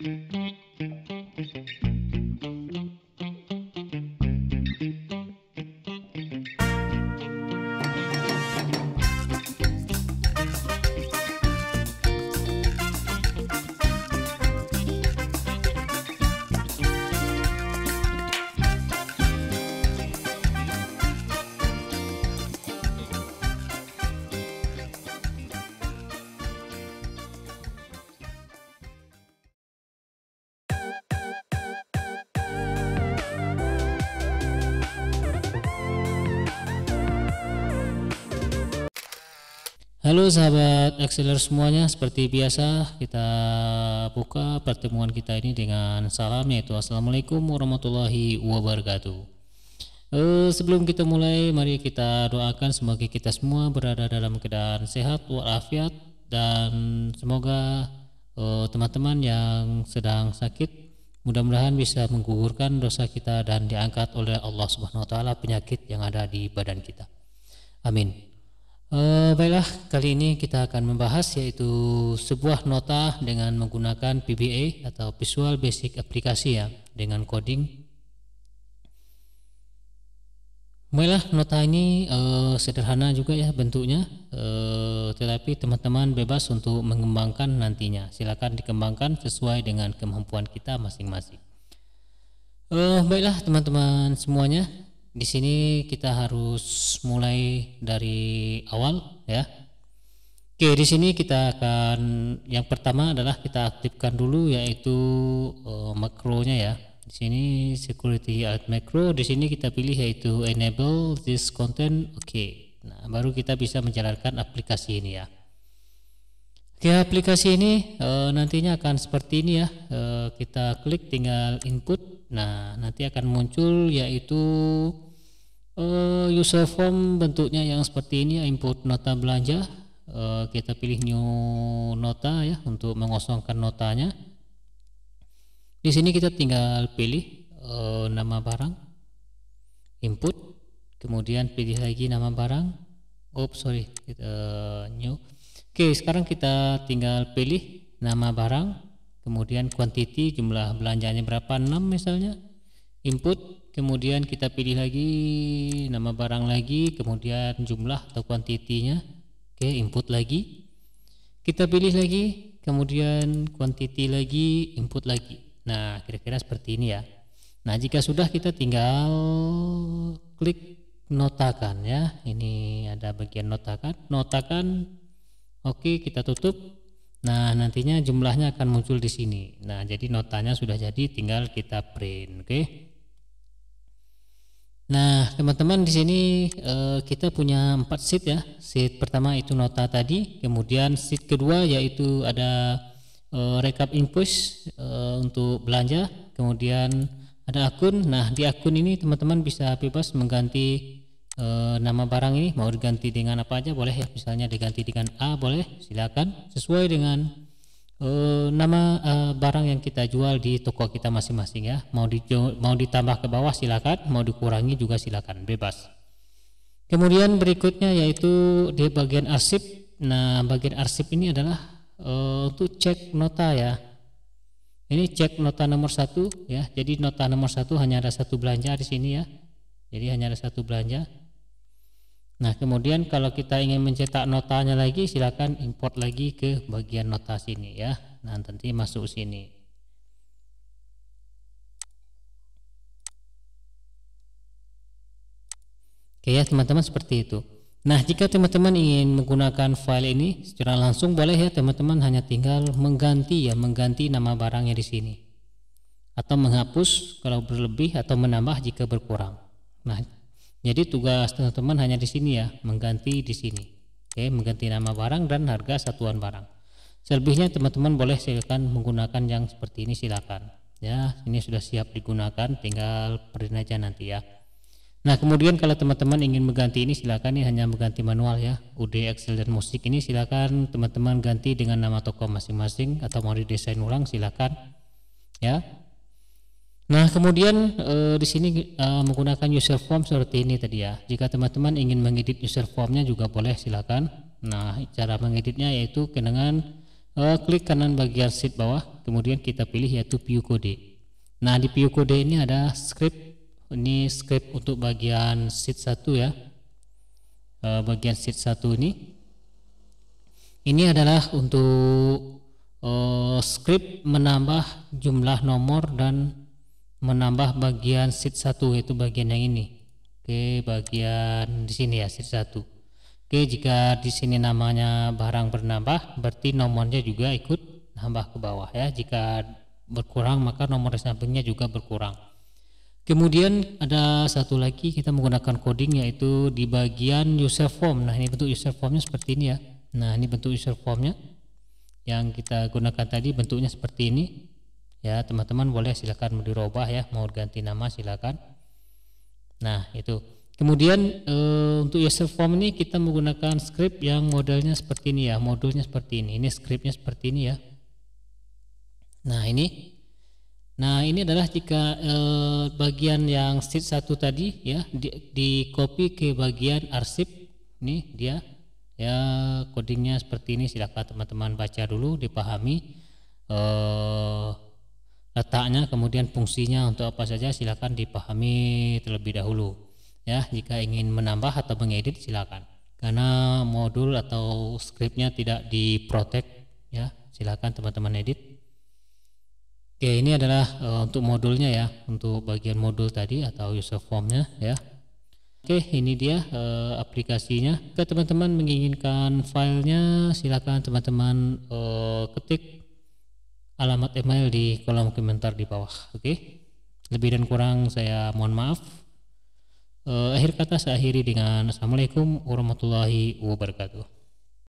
music. Halo sahabat Exceler semuanya, seperti biasa kita buka pertemuan kita ini dengan salam yaitu Assalamualaikum warahmatullahi wabarakatuh. Eh, sebelum kita mulai, mari kita doakan semoga kita semua berada dalam keadaan sehat walafiat dan semoga eh, teman-teman yang sedang sakit mudah-mudahan bisa menggugurkan dosa kita dan diangkat oleh Allah Subhanahu wa taala penyakit yang ada di badan kita. Amin. Eh, baiklah, kali ini kita akan membahas yaitu sebuah nota dengan menggunakan PBA atau Visual Basic aplikasi ya, dengan coding. Baiklah, nota ini uh, sederhana juga ya bentuknya, uh, tetapi teman-teman bebas untuk mengembangkan nantinya. Silakan dikembangkan sesuai dengan kemampuan kita masing-masing. baiklah teman-teman semuanya, di sini kita harus mulai dari awal ya. Oke, di sini kita akan yang pertama adalah kita aktifkan dulu yaitu uh, makronya ya. Di sini security at macro, di sini kita pilih yaitu enable this content. Oke. Nah, baru kita bisa menjalankan aplikasi ini ya. Oke, aplikasi ini uh, nantinya akan seperti ini ya. uh, kita klik tinggal input Nah, nanti akan muncul yaitu uh, user form bentuknya yang seperti ini input nota belanja. Uh, kita pilih new nota ya untuk mengosongkan notanya. Di sini kita tinggal pilih uh, nama barang, input, kemudian pilih lagi nama barang. Oh, sorry, kita, new. Oke, okay, sekarang kita tinggal pilih nama barang kemudian quantity jumlah belanjanya berapa 6 misalnya input kemudian kita pilih lagi nama barang lagi kemudian jumlah atau kuantitinya oke input lagi kita pilih lagi kemudian quantity lagi input lagi nah kira-kira seperti ini ya nah jika sudah kita tinggal klik notakan ya ini ada bagian notakan notakan oke kita tutup Nah, nantinya jumlahnya akan muncul di sini. Nah, jadi notanya sudah jadi, tinggal kita print, oke? Okay? Nah, teman-teman di sini e, kita punya empat sheet ya. Sheet pertama itu nota tadi, kemudian sheet kedua yaitu ada e, rekap invoice e, eh, untuk belanja, kemudian ada akun. Nah, di akun ini teman-teman bisa bebas mengganti e, nama barang ini mau diganti dengan apa aja boleh ya misalnya diganti dengan A boleh silakan sesuai dengan e, nama e, barang yang kita jual di toko kita masing-masing ya mau di, mau ditambah ke bawah silakan mau dikurangi juga silakan bebas kemudian berikutnya yaitu di bagian arsip nah bagian arsip ini adalah e, untuk cek nota ya ini cek nota nomor satu ya jadi nota nomor satu hanya ada satu belanja di sini ya jadi hanya ada satu belanja Nah, kemudian kalau kita ingin mencetak notanya lagi, silakan import lagi ke bagian nota sini ya. Nah, nanti masuk sini. Oke ya, teman-teman seperti itu. Nah, jika teman-teman ingin menggunakan file ini secara langsung boleh ya, teman-teman hanya tinggal mengganti ya, mengganti nama barangnya di sini. Atau menghapus kalau berlebih atau menambah jika berkurang. Nah, jadi tugas teman-teman hanya di sini ya, mengganti di sini. Oke, mengganti nama barang dan harga satuan barang. Selebihnya teman-teman boleh silakan menggunakan yang seperti ini silakan. Ya, ini sudah siap digunakan, tinggal print aja nanti ya. Nah, kemudian kalau teman-teman ingin mengganti ini silakan ini hanya mengganti manual ya. UD Excel dan musik ini silakan teman-teman ganti dengan nama toko masing-masing atau mau didesain ulang silakan. Ya. Nah, kemudian e, di sini e, menggunakan user form seperti ini tadi ya. Jika teman-teman ingin mengedit user formnya juga boleh silakan. Nah, cara mengeditnya yaitu dengan e, klik kanan bagian sheet bawah, kemudian kita pilih yaitu view kode. Nah, di view kode ini ada script. Ini script untuk bagian sheet 1 ya. E, bagian sheet 1 ini. Ini adalah untuk e, script menambah jumlah nomor dan menambah bagian sheet satu yaitu bagian yang ini oke bagian di sini ya sheet satu oke jika di sini namanya barang bernambah berarti nomornya juga ikut nambah ke bawah ya jika berkurang maka nomor sampingnya juga berkurang kemudian ada satu lagi kita menggunakan coding yaitu di bagian user form nah ini bentuk user formnya seperti ini ya nah ini bentuk user formnya yang kita gunakan tadi bentuknya seperti ini ya teman-teman boleh silakan dirubah ya mau ganti nama silakan nah itu kemudian e, untuk user form ini kita menggunakan script yang modelnya seperti ini ya modulnya seperti ini ini scriptnya seperti ini ya nah ini nah ini adalah jika e, bagian yang sheet satu tadi ya di, di copy ke bagian arsip ini dia ya codingnya seperti ini silakan teman-teman baca dulu dipahami eh letaknya kemudian fungsinya untuk apa saja silakan dipahami terlebih dahulu ya jika ingin menambah atau mengedit silakan karena modul atau scriptnya tidak diprotek ya silakan teman-teman edit oke ini adalah e, untuk modulnya ya untuk bagian modul tadi atau user formnya ya oke ini dia e, aplikasinya jika teman-teman menginginkan filenya silakan teman-teman e, ketik alamat email di kolom komentar di bawah. Oke, okay? lebih dan kurang saya mohon maaf. Uh, akhir kata saya akhiri dengan Assalamualaikum warahmatullahi wabarakatuh.